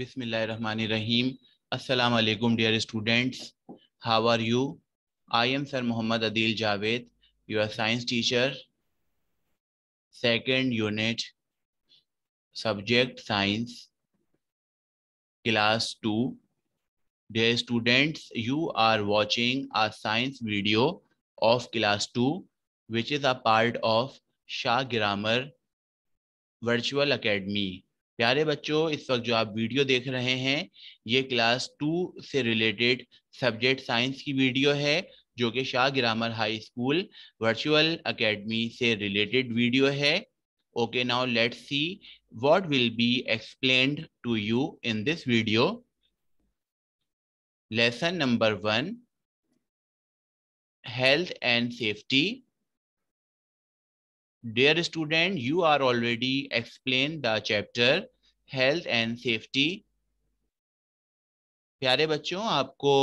बिसमीम अलकुम dear students how are you I am sir Mohammad Adeel Javed you are science teacher second unit subject science class two dear students you are watching a science video of class two which is a part of Shah grammar virtual academy प्यारे बच्चों इस वक्त जो आप video देख रहे हैं ये क्लास टू से रिलेटेड सब्जेक्ट साइंस की वीडियो है जो कि Shah grammar high school virtual academy से रिलेटेड वीडियो है okay now let's see what will be explained to you in this video lesson number one health and safety dear student you are already explained the chapter health and safety प्यारे बच्चों आपको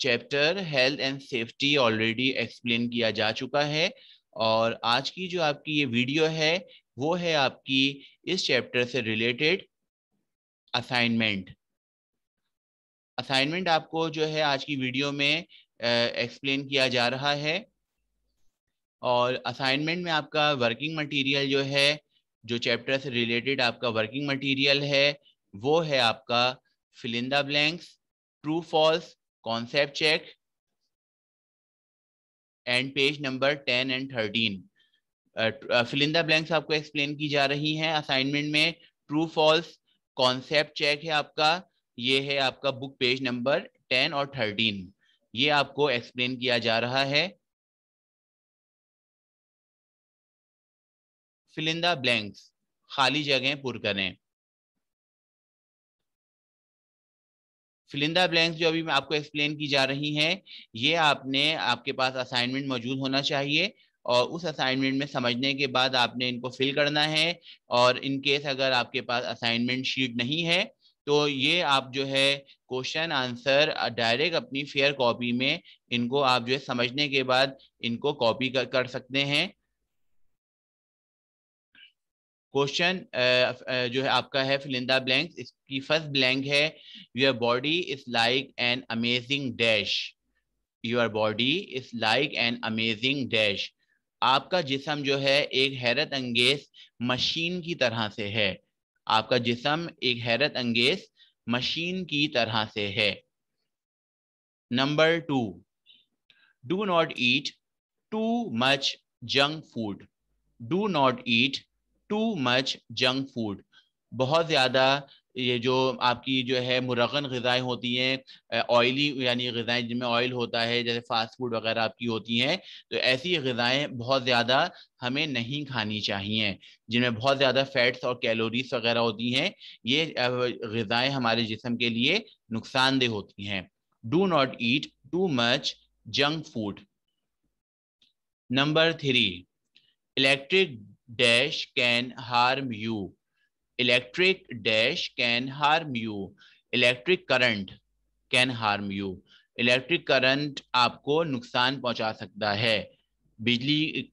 chapter health and safety already explain किया जा चुका है और आज की जो आपकी ये वीडियो है वो है आपकी इस चैप्टर से रिलेटेड असाइनमेंट असाइनमेंट आपको जो है आज की वीडियो में एक्सप्लेन किया जा रहा है और असाइनमेंट में आपका वर्किंग मटेरियल जो है जो चैप्टर से रिलेटेड आपका वर्किंग मटेरियल है वो है आपका fill in the blanks true false concept check and page number ten and thirteen fill in the blanks आपको एक्सप्लेन की जा रही हैं असाइनमेंट में ट्रू फॉल्स कॉन्सेप्ट चेक है आपका ये है आपका बुक पेज नंबर टेन और थर्टीन ये आपको एक्सप्लेन किया जा रहा है फिलिंदा ब्लैंक्स खाली जगह पुर करें फिलिंदा ब्लैंक्स जो अभी मैं आपको एक्सप्लेन की जा रही हैं ये आपने आपके पास असाइनमेंट मौजूद होना चाहिए और उस असाइनमेंट में समझने के बाद आपने इनको फिल करना है और इन केस अगर आपके पास असाइनमेंट शीट नहीं है तो ये आप जो है क्वेश्चन आंसर डायरेक्ट अपनी फेयर कॉपी में इनको आप जो है समझने के बाद इनको कॉपी कर, कर सकते हैं क्वेश्चन जो है आपका है फिलिंदा ब्लैंक इसकी फर्स्ट ब्लैंक है your body is like an amazing dash your body is like an amazing dash आपका जिसम जो है एक हैरत अंगेज मशीन की तरह से है आपका जिसम एक हैरत अंगेज मशीन की तरह से है number two do not eat too much junk food do not eat too much junk food बहुत ज़्यादा ये जो आपकी जो है मुरगन गज़ाएँ होती हैं ऑयली यानी गज़ाएँ जिनमें ऑयल होता है जैसे फास्ट फूड वगैरह आपकी होती हैं तो ऐसी गज़ाएँ बहुत ज़्यादा हमें नहीं खानी चाहिए जिनमें बहुत ज़्यादा फैट्स और कैलोरीज वगैरह होती हैं ये गज़ाएँ हमारे जिसम के लिए नुकसानदेह होती हैं do not eat too much junk food number three electric dash can harm you electric dash can harm you electric current can harm you electric current आपको नुकसान पहुंचा सकता है बिजली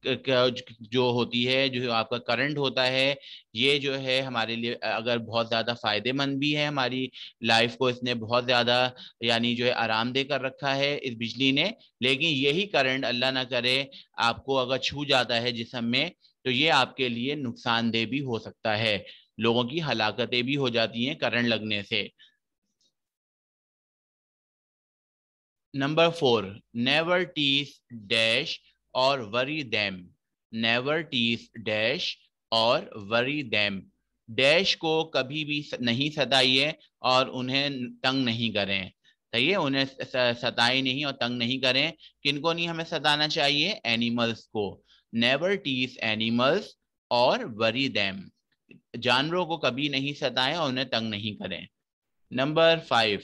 जो होती है जो आपका करंट होता है ये जो है हमारे लिए अगर बहुत ज़्यादा फायदेमंद भी है हमारी लाइफ को इसने बहुत ज़्यादा यानी जो है आरामदेह कर रखा है इस बिजली ने लेकिन यही करंट अल्लाह ना करे आपको अगर छू जाता है जिसम में तो ये आपके लिए नुकसानदेह भी हो सकता है लोगों की हलाकतें भी हो जाती हैं करंट लगने से number four never tease dash or worry them never tease dash or worry them dash को कभी भी नहीं सताइए और उन्हें तंग नहीं करें सही है उन्हें सताए नहीं और तंग नहीं करें किनको नहीं हमें सताना चाहिए एनिमल्स को नेवर टीस एनिमल्स और वरी दैम जानवरों को कभी नहीं सताएं और उन्हें तंग नहीं करें number five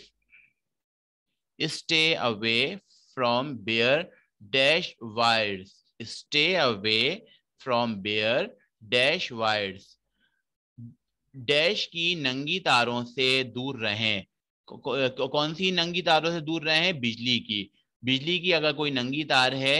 stay away from bare dash wires stay away from bare dash wires dash की नंगी तारों से दूर रहें कौन सी नंगी तारों से दूर रहें बिजली की बिजली की अगर कोई नंगी तार है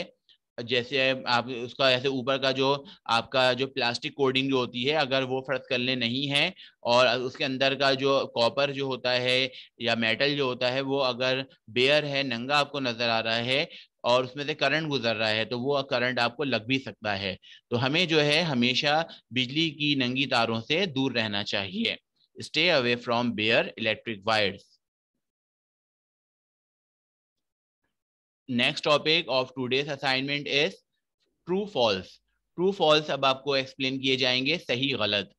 जैसे आप उसका ऐसे ऊपर का जो आपका जो प्लास्टिक कोडिंग जो होती है अगर वो फर्ज कर ले नहीं है और उसके अंदर का जो कॉपर जो होता है या मेटल जो होता है वो अगर बेयर है नंगा आपको नजर आ रहा है और उसमें से करंट गुजर रहा है तो वो करंट आपको लग भी सकता है तो हमें जो है हमेशा बिजली की नंगी तारों से दूर रहना चाहिए stay away from bare electric wires next topic of today's assignment is true false true false अब आपको एक्सप्लेन किए जाएंगे सही गलत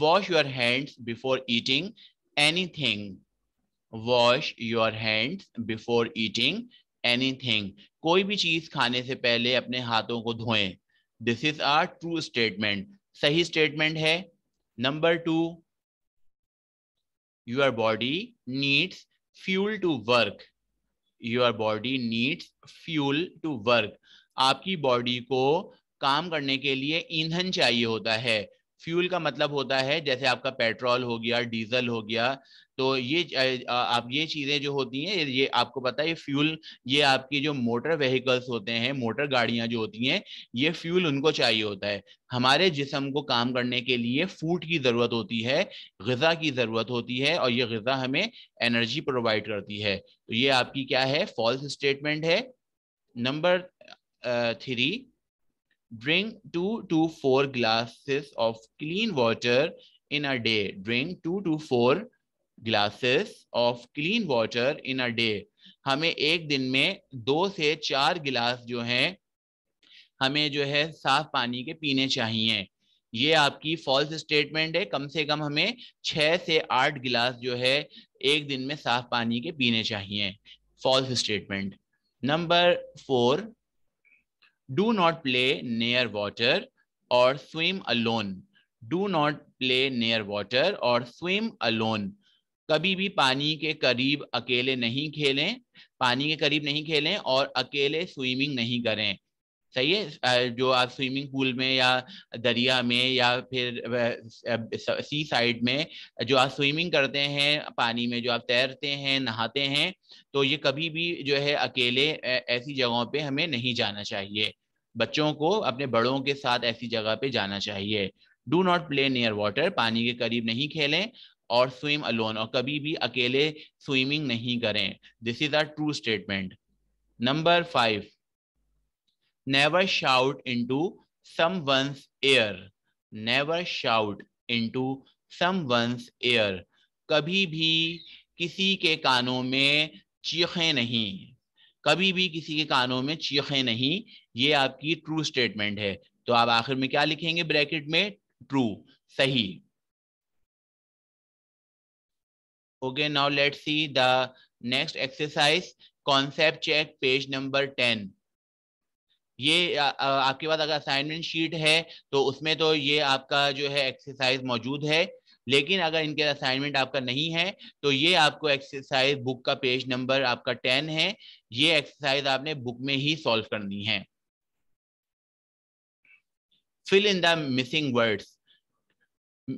wash your hands before eating anything wash your hands before eating anything कोई भी चीज खाने से पहले अपने हाथों को धोएं this is a true statement सही स्टेटमेंट है number two your body needs fuel to work your body needs fuel to work आपकी बॉडी को काम करने के लिए ईंधन चाहिए होता है फ्यूल का मतलब होता है जैसे आपका पेट्रोल हो गया डीजल हो गया तो ये आप ये चीजें जो होती हैं ये आपको पता है फ्यूल ये आपकी जो मोटर व्हीकल्स होते हैं मोटर गाड़ियां जो होती हैं ये फ्यूल उनको चाहिए होता है हमारे जिसम को काम करने के लिए फूड की ज़रूरत होती है गज़ा की ज़रूरत होती है और ये गज़ा हमें एनर्जी प्रोवाइड करती है तो ये आपकी क्या है फॉल्स स्टेटमेंट है number three drink two to four glasses of clean water in a day drink two to four glasses of clean water in a day हमें एक दिन में दो से चार गिलास जो है हमें जो है साफ पानी के पीने चाहिए ये आपकी फॉल्स स्टेटमेंट है कम से कम हमें छह से आठ गिलास जो है एक दिन में साफ पानी के पीने चाहिए false statement number four do not play near water or swim alone do not play near water or swim alone कभी भी पानी के करीब अकेले नहीं खेलें पानी के करीब नहीं खेलें और अकेले स्विमिंग नहीं करें सही है जो आप स्विमिंग पूल में या दरिया में या फिर सी साइड में जो आप स्विमिंग करते हैं पानी में जो आप तैरते हैं नहाते हैं तो ये कभी भी जो है अकेले ऐसी जगहों पे हमें नहीं जाना चाहिए बच्चों को अपने बड़ों के साथ ऐसी जगह पे जाना चाहिए do not play near water पानी के करीब नहीं खेलें और स्विम अलोन और कभी भी अकेले स्विमिंग नहीं करें this is a true statement number five never shout into someone's ear never shout into someone's ear कभी भी किसी के कानों में चीखें नहीं कभी भी किसी के कानों में चीखें नहीं ये आपकी ट्रू स्टेटमेंट है तो आप आखिर में क्या लिखेंगे ब्रैकेट में ट्रू सही okay now let's see the next exercise concept check page number 10 ये आपके पास अगर असाइनमेंट शीट है तो उसमें तो ये आपका जो है एक्सरसाइज मौजूद है लेकिन अगर इनके असाइनमेंट आपका नहीं है तो ये आपको एक्सरसाइज बुक का पेज नंबर आपका टेन है ये एक्सरसाइज आपने बुक में ही सॉल्व करनी है fill in the missing words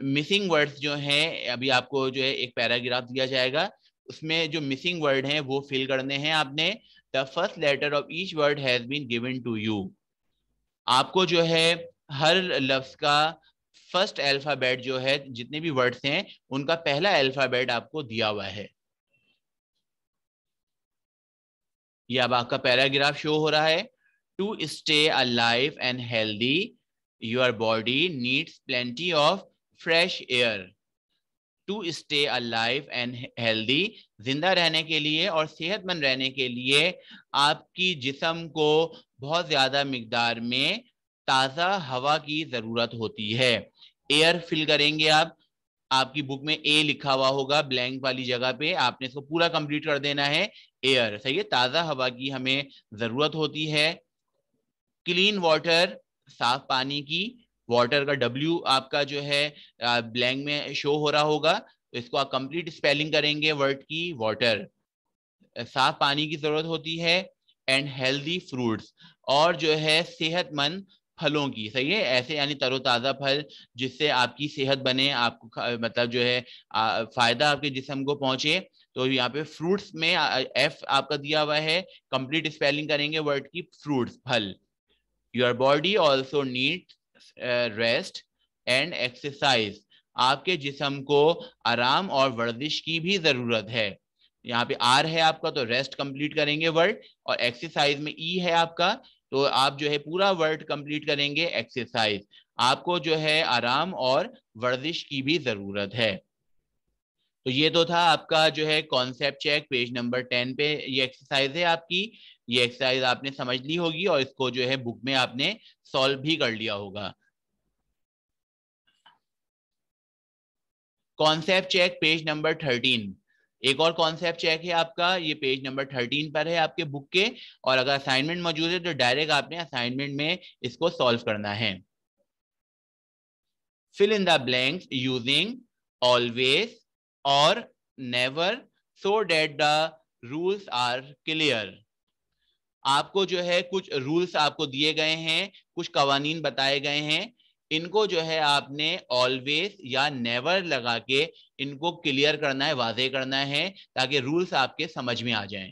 missing words जो है अभी आपको जो है एक पैराग्राफ दिया जाएगा उसमें जो मिसिंग वर्ड है वो फिल करने हैं आपने the first letter of each word has been given to you आपको जो है हर लफ्ज का फर्स्ट अल्फाबेट जो है जितने भी वर्ड्स हैं उनका पहला अल्फाबेट आपको दिया हुआ है यह अब आपका पैराग्राफ शो हो रहा है to stay alive and healthy your body needs plenty of fresh air to stay alive and healthy जिंदा रहने के लिए और सेहतमंद रहने के लिए आपकी जिसम को बहुत ज़्यादा मकदार में ताज़ा हवा की ज़रूरत होती है एयर फिल करेंगे आप आपकी बुक में ए लिखा हुआ होगा ब्लैंक वाली जगह पे आपने इसको पूरा कंप्लीट कर देना है एयर सही है ताज़ा हवा की हमें ज़रूरत होती है क्लीन वाटर साफ पानी की वाटर का डब्ल्यू आपका जो है ब्लैंक में शो हो रहा होगा तो इसको आप कंप्लीट स्पेलिंग करेंगे वर्ड की वाटर साफ पानी की जरूरत होती है एंड हेल्दी फ्रूट्स और जो है सेहतमंद फलों की सही है ऐसे यानी तरोताज़ा फल जिससे आपकी सेहत बने आपको मतलब जो है आ, फायदा आपके जिसम को पहुंचे तो यहाँ पे फ्रूट्स में एफ आपका दिया हुआ है कंप्लीट स्पेलिंग करेंगे वर्ड की फ्रूट्स फल your body also need rest and exercise आपके जिसम को आराम और वर्जिश की भी ज़रूरत है यहाँ पे आर है आपका तो रेस्ट कंप्लीट करेंगे वर्ड और एक्सरसाइज में ई e है आपका तो आप जो है पूरा वर्ड कंप्लीट करेंगे एक्सरसाइज आपको जो है आराम और वर्जिश की भी ज़रूरत है तो ये तो था आपका जो है concept check page number ten पे ये एक्सरसाइज है आपकी ये एक्सरसाइज आपने समझ ली होगी और इसको जो है बुक में आपने सॉल्व भी कर लिया होगा concept check page number thirteen एक और कॉन्सेप्ट चेक है आपका ये पेज नंबर थर्टीन पर है आपके बुक के और अगर असाइनमेंट मौजूद है तो डायरेक्ट आपने असाइनमेंट में इसको सॉल्व करना है fill in the blanks using always or never so that the rules are clear आपको जो है कुछ रूल्स आपको दिए गए हैं कुछ कवानीन बताए गए हैं इनको जो है आपने ऑलवेज या नेवर लगा के इनको क्लियर करना है वाजे करना है ताकि रूल्स आपके समझ में आ जाएं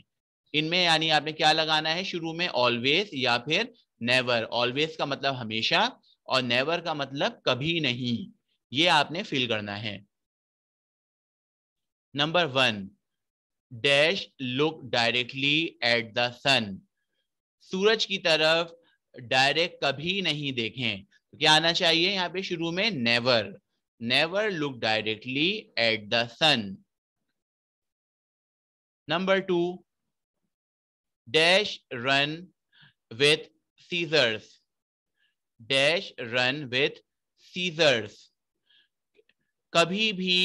इनमें यानी आपने क्या लगाना है शुरू में ऑलवेज या फिर नेवर ऑलवेज का मतलब हमेशा और नेवर का मतलब कभी नहीं ये आपने फील करना है number one dash look directly at the sun सूरज की तरफ डायरेक्ट कभी नहीं देखें तो क्या आना चाहिए यहाँ पे शुरू में never never look directly at the sun number two dash run with scissors dash run with scissors कभी भी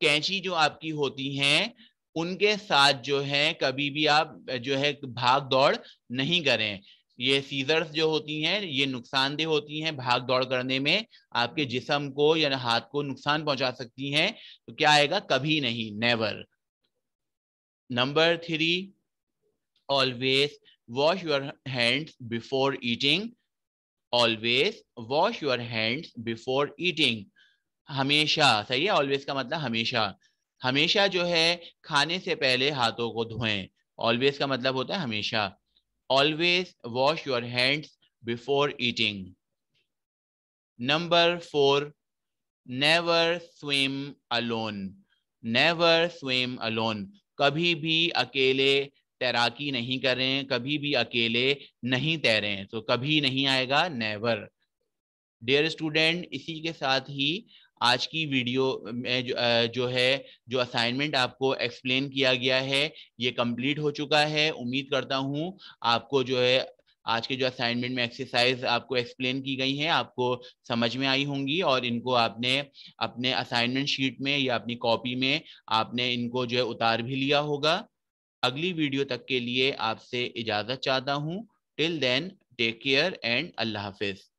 कैंची जो आपकी होती हैं उनके साथ जो है कभी भी आप जो है भाग दौड़ नहीं करें ये सीजर्स जो होती हैं ये नुकसानदेह होती हैं भाग दौड़ करने में आपके जिसम को या हाथ को नुकसान पहुंचा सकती हैं तो क्या आएगा कभी नहीं never number three always wash your hands before eating always wash your hands before eating हमेशा सही है ऑलवेज का मतलब हमेशा हमेशा जो है खाने से पहले हाथों को धोएं ऑलवेज का मतलब होता है हमेशा always wash your hands before eating number four never swim alone never swim alone कभी भी अकेले तैराकी नहीं करें कभी भी अकेले नहीं तैरें तो कभी नहीं आएगा नेवर डियर स्टूडेंट इसी के साथ ही आज की वीडियो में जो, जो है जो असाइनमेंट आपको एक्सप्लेन किया गया है ये कंप्लीट हो चुका है उम्मीद करता हूँ आपको जो है आज के जो असाइनमेंट में एक्सरसाइज आपको एक्सप्लेन की गई है आपको समझ में आई होंगी और इनको आपने अपने असाइनमेंट शीट में या अपनी कॉपी में आपने इनको जो है उतार भी लिया होगा अगली वीडियो तक के लिए आपसे इजाज़त चाहता हूँ टिल देन टेक केयर एंड अल्लाह हाफिज़